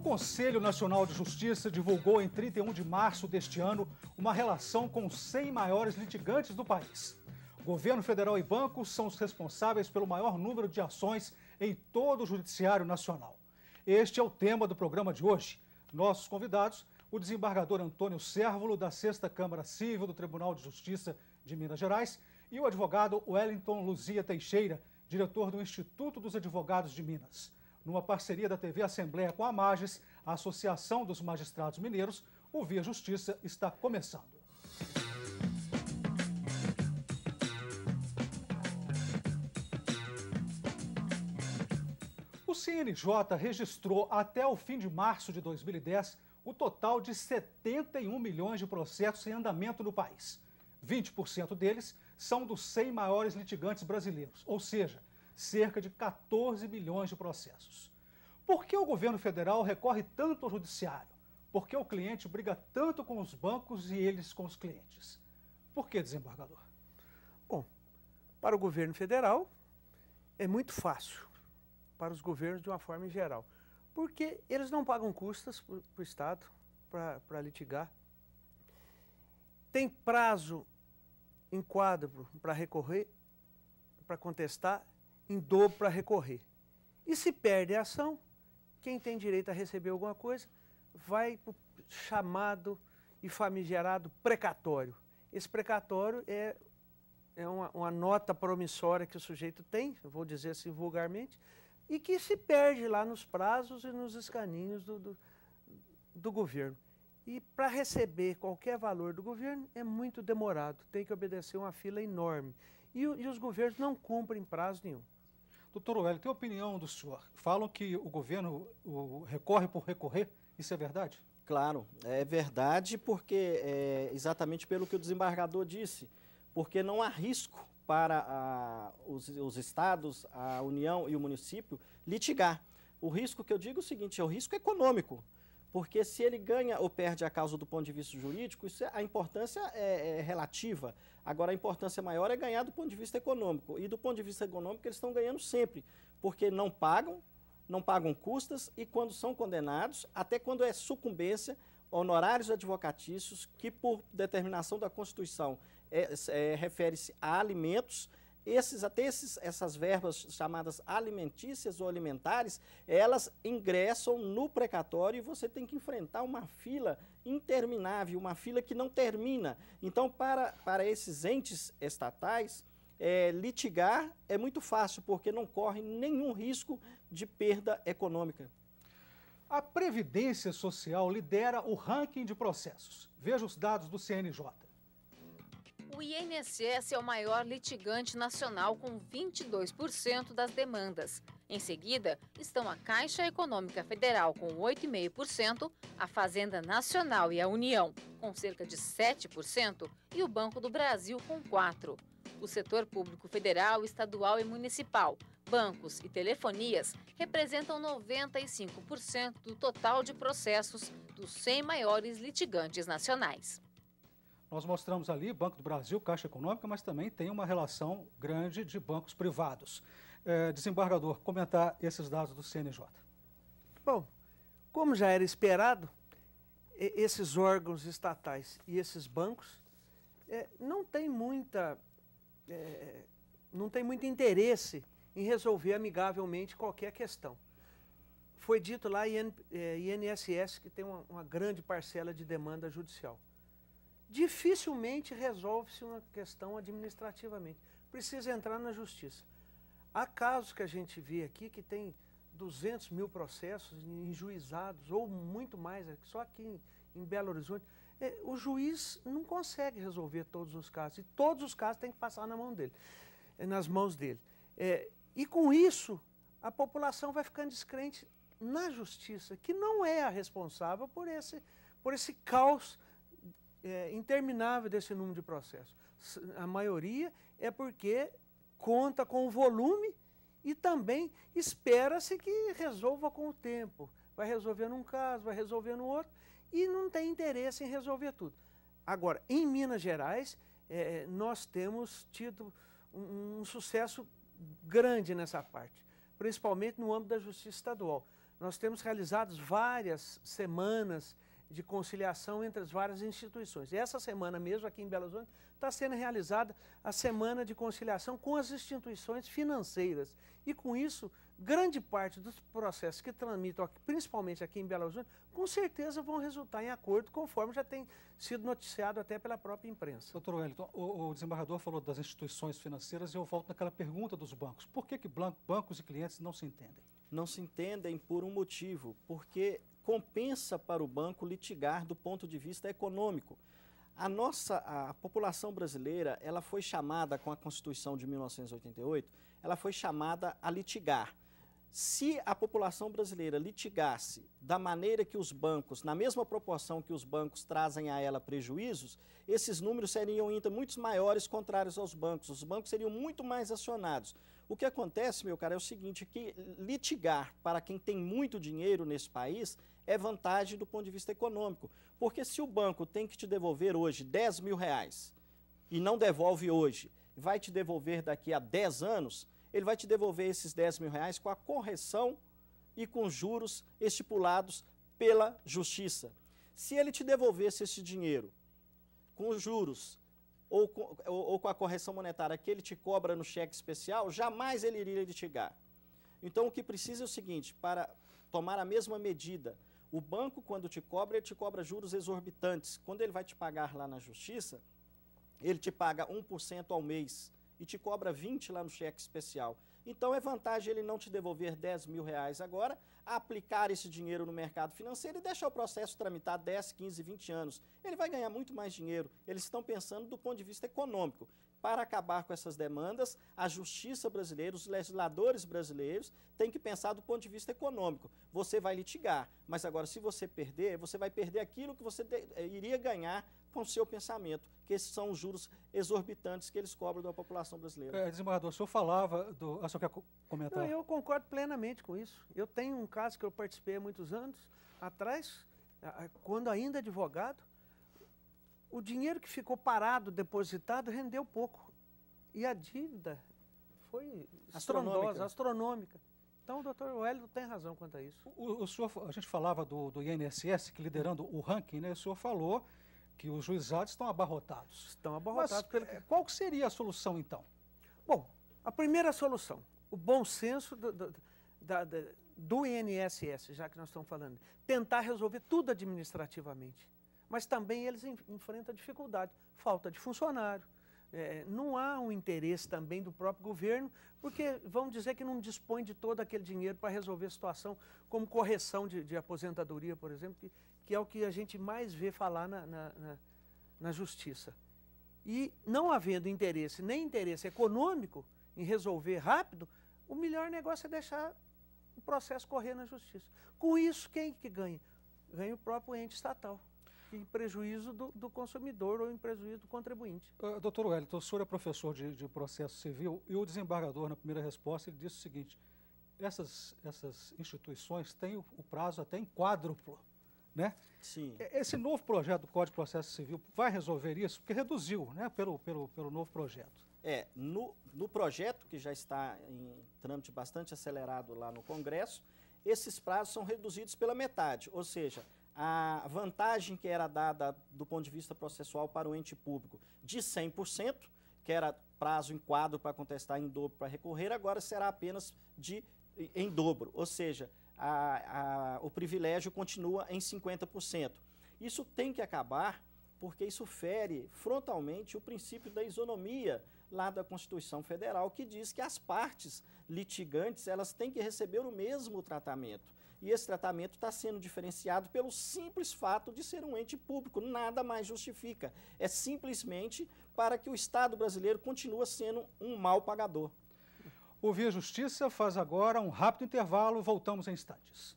O Conselho Nacional de Justiça divulgou em 31 de março deste ano uma relação com 100 maiores litigantes do país. Governo federal e bancos são os responsáveis pelo maior número de ações em todo o Judiciário Nacional. Este é o tema do programa de hoje. Nossos convidados, o desembargador Antônio Sérvulo, da 6 Câmara Civil do Tribunal de Justiça de Minas Gerais, e o advogado Wellington Luzia Teixeira, diretor do Instituto dos Advogados de Minas numa parceria da TV Assembleia com a Magis, a Associação dos Magistrados Mineiros, o Via Justiça está começando. O CNJ registrou até o fim de março de 2010 o total de 71 milhões de processos em andamento no país. 20% deles são dos 100 maiores litigantes brasileiros, ou seja, cerca de 14 milhões de processos. Por que o governo federal recorre tanto ao judiciário? Por que o cliente briga tanto com os bancos e eles com os clientes? Por que, desembargador? Bom, para o governo federal é muito fácil, para os governos de uma forma em geral, porque eles não pagam custas para o Estado para litigar, tem prazo em quadro para recorrer, para contestar em dobro para recorrer. E se perde a ação, quem tem direito a receber alguma coisa vai para o chamado e famigerado precatório. Esse precatório é, é uma, uma nota promissória que o sujeito tem, vou dizer assim vulgarmente, e que se perde lá nos prazos e nos escaninhos do, do, do governo. E para receber qualquer valor do governo é muito demorado, tem que obedecer uma fila enorme. E, e os governos não cumprem prazo nenhum. Doutor Well, tem opinião do senhor? Falam que o governo o, recorre por recorrer, isso é verdade? Claro, é verdade porque é exatamente pelo que o desembargador disse, porque não há risco para a, os, os estados, a União e o município litigar. O risco que eu digo é o seguinte, é o risco econômico. Porque se ele ganha ou perde a causa do ponto de vista jurídico, isso é, a importância é, é, relativa. Agora, a importância maior é ganhar do ponto de vista econômico. E do ponto de vista econômico, eles estão ganhando sempre, porque não pagam, não pagam custas e quando são condenados, até quando é sucumbência, honorários advocatícios, que por determinação da Constituição é, é refere-se a alimentos, esses, até esses, essas verbas chamadas alimentícias ou alimentares, elas ingressam no precatório e você tem que enfrentar uma fila interminável, uma fila que não termina. Então, para, para esses entes estatais, é, litigar é muito fácil, porque não corre nenhum risco de perda econômica. A Previdência Social lidera o ranking de processos. Veja os dados do CNJ. O INSS é o maior litigante nacional, com 22% das demandas. Em seguida, estão a Caixa Econômica Federal, com 8,5%, a Fazenda Nacional e a União, com cerca de 7%, e o Banco do Brasil, com 4%. O setor público federal, estadual e municipal, bancos e telefonias representam 95% do total de processos dos 100 maiores litigantes nacionais. Nós mostramos ali Banco do Brasil, Caixa Econômica, mas também tem uma relação grande de bancos privados. É, desembargador, comentar esses dados do CNJ. Bom, como já era esperado, esses órgãos estatais e esses bancos é, não têm muita. É, não tem muito interesse em resolver amigavelmente qualquer questão. Foi dito lá INSS é, que tem uma, uma grande parcela de demanda judicial dificilmente resolve-se uma questão administrativamente. Precisa entrar na justiça. Há casos que a gente vê aqui que tem 200 mil processos enjuizados, ou muito mais, é só aqui em, em Belo Horizonte. É, o juiz não consegue resolver todos os casos, e todos os casos têm que passar na mão dele, eh, nas mãos dele. É, e com isso, a população vai ficando descrente na justiça, que não é a responsável por esse, por esse caos é, interminável desse número de processos. A maioria é porque conta com o volume e também espera-se que resolva com o tempo. Vai resolvendo um caso, vai resolvendo outro e não tem interesse em resolver tudo. Agora, em Minas Gerais, é, nós temos tido um, um sucesso grande nessa parte, principalmente no âmbito da justiça estadual. Nós temos realizado várias semanas de conciliação entre as várias instituições. E essa semana mesmo, aqui em Belo Horizonte, está sendo realizada a semana de conciliação com as instituições financeiras. E com isso, grande parte dos processos que tramitam, principalmente aqui em Belo Horizonte, com certeza vão resultar em acordo, conforme já tem sido noticiado até pela própria imprensa. Doutor Wellington, o, o desembargador falou das instituições financeiras e eu volto naquela pergunta dos bancos. Por que, que bancos e clientes não se entendem? não se entendem por um motivo, porque compensa para o banco litigar do ponto de vista econômico. A nossa a população brasileira, ela foi chamada com a Constituição de 1988, ela foi chamada a litigar se a população brasileira litigasse da maneira que os bancos, na mesma proporção que os bancos trazem a ela prejuízos, esses números seriam ainda muito maiores contrários aos bancos. Os bancos seriam muito mais acionados. O que acontece, meu cara, é o seguinte, que litigar para quem tem muito dinheiro nesse país é vantagem do ponto de vista econômico. Porque se o banco tem que te devolver hoje 10 mil reais e não devolve hoje, vai te devolver daqui a 10 anos, ele vai te devolver esses 10 mil reais com a correção e com juros estipulados pela justiça. Se ele te devolvesse esse dinheiro com juros ou com, ou, ou com a correção monetária que ele te cobra no cheque especial, jamais ele iria litigar. Então, o que precisa é o seguinte: para tomar a mesma medida, o banco, quando te cobra, ele te cobra juros exorbitantes. Quando ele vai te pagar lá na justiça, ele te paga 1% ao mês e te cobra 20 lá no cheque especial. Então é vantagem ele não te devolver 10 mil reais agora, aplicar esse dinheiro no mercado financeiro e deixar o processo tramitar 10, 15, 20 anos. Ele vai ganhar muito mais dinheiro. Eles estão pensando do ponto de vista econômico. Para acabar com essas demandas, a justiça brasileira, os legisladores brasileiros têm que pensar do ponto de vista econômico. Você vai litigar, mas agora, se você perder, você vai perder aquilo que você eh, iria ganhar com seu pensamento, que esses são os juros exorbitantes que eles cobram da população brasileira. É, desembargador, o senhor falava do. a ah, o senhor quer comentar? Não, eu concordo plenamente com isso. Eu tenho um caso que eu participei há muitos anos atrás, quando ainda advogado, o dinheiro que ficou parado, depositado, rendeu pouco. E a dívida foi astronômica. astronômica. Então, o doutor Wellington tem razão quanto a isso. O, o senhor, a gente falava do, do INSS, que liderando o ranking, né? O senhor falou que os juizados estão abarrotados. Estão abarrotados. Mas, pelo... É, qual seria a solução, então? Bom, a primeira solução, o bom senso do, do, da, da, do INSS, já que nós estamos falando, tentar resolver tudo administrativamente. Mas também eles em, enfrentam dificuldade, falta de funcionário. É, não há um interesse também do próprio governo, porque vão dizer que não dispõe de todo aquele dinheiro para resolver a situação, como correção de, de aposentadoria, por exemplo, que que é o que a gente mais vê falar na, na, na, na justiça. E não havendo interesse, nem interesse econômico, em resolver rápido, o melhor negócio é deixar o processo correr na justiça. Com isso, quem que ganha? Ganha o próprio ente estatal, em prejuízo do, do consumidor ou em prejuízo do contribuinte. Uh, doutor Wellington, o senhor é professor de, de, processo civil e o desembargador, na primeira resposta, ele disse o seguinte, essas, essas instituições têm o, o prazo até em quádruplo né? Sim. Esse novo projeto do Código de Processo Civil vai resolver isso? Porque reduziu né, pelo, pelo, pelo novo projeto. É, no, no projeto que já está em trâmite bastante acelerado lá no Congresso, esses prazos são reduzidos pela metade, ou seja, a vantagem que era dada do ponto de vista processual para o ente público de 100%, que era prazo em quadro para contestar em dobro para recorrer, agora será apenas de em dobro, ou seja, a, a, o privilégio continua em 50%. Isso tem que acabar porque isso fere frontalmente o princípio da isonomia lá da Constituição Federal, que diz que as partes litigantes elas têm que receber o mesmo tratamento. E esse tratamento está sendo diferenciado pelo simples fato de ser um ente público, nada mais justifica. É simplesmente para que o Estado brasileiro continue sendo um mal pagador. O Via Justiça faz agora um rápido intervalo, voltamos em instantes.